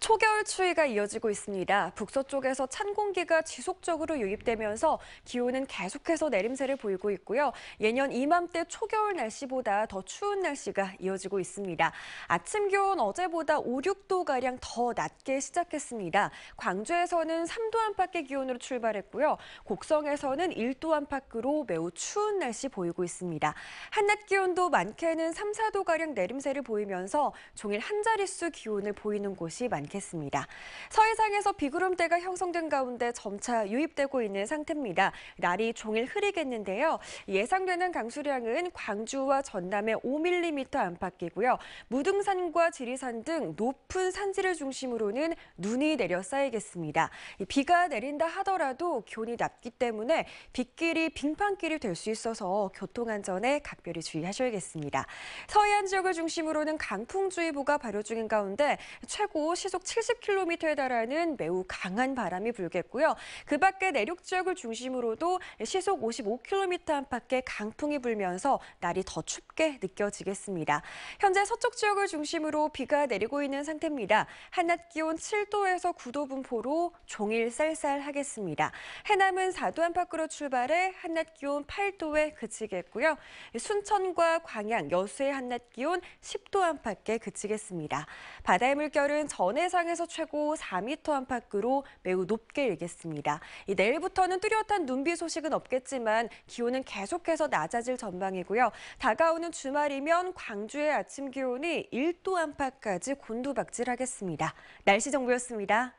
초겨울 추위가 이어지고 있습니다. 북서쪽에서 찬 공기가 지속적으로 유입되면서 기온은 계속해서 내림세를 보이고 있고요. 예년 이맘때 초겨울 날씨보다 더 추운 날씨가 이어지고 있습니다. 아침 기온 어제보다 5, 6도가량 더 낮게 시작했습니다. 광주에서는 3도 안팎의 기온으로 출발했고요. 곡성에서는 1도 안팎으로 매우 추운 날씨 보이고 있습니다. 한낮 기온도 많게는 3, 4도가량 내림세를 보이면서 종일 한자릿수 기온을 보이는 곳이 많습니다. 않겠습니다. 서해상에서 비구름대가 형성된 가운데 점차 유입되고 있는 상태입니다. 날이 종일 흐리겠는데요. 예상되는 강수량은 광주와 전남에 5mm 안팎이고요. 무등산과 지리산 등 높은 산지를 중심으로는 눈이 내려 쌓이겠습니다. 비가 내린다 하더라도 기온이 낮기 때문에 빗길이 빙판길이 될 수 있어서 교통안전에 각별히 주의하셔야겠습니다. 서해안 지역을 중심으로는 강풍주의보가 발효 중인 가운데 최고 시속 시속 70km에 달하는 매우 강한 바람이 불겠고요. 그 밖에 내륙 지역을 중심으로도 시속 55km 안팎의 강풍이 불면서 날이 더 춥게 느껴지겠습니다. 현재 서쪽 지역을 중심으로 비가 내리고 있는 상태입니다. 한낮 기온 7도에서 9도 분포로 종일 쌀쌀하겠습니다. 해남은 4도 안팎으로 출발해 한낮 기온 8도에 그치겠고요. 순천과 광양, 여수의 한낮 기온 10도 안팎에 그치겠습니다. 바다의 물결은 전해 세상에서 최고 4m 안팎으로 매우 높게 일겠습니다. 내일부터는 뚜렷한 눈비 소식은 없겠지만 기온은 계속해서 낮아질 전망이고요. 다가오는 주말이면 광주의 아침 기온이 1도 안팎까지 곤두박질하겠습니다. 날씨 정보였습니다.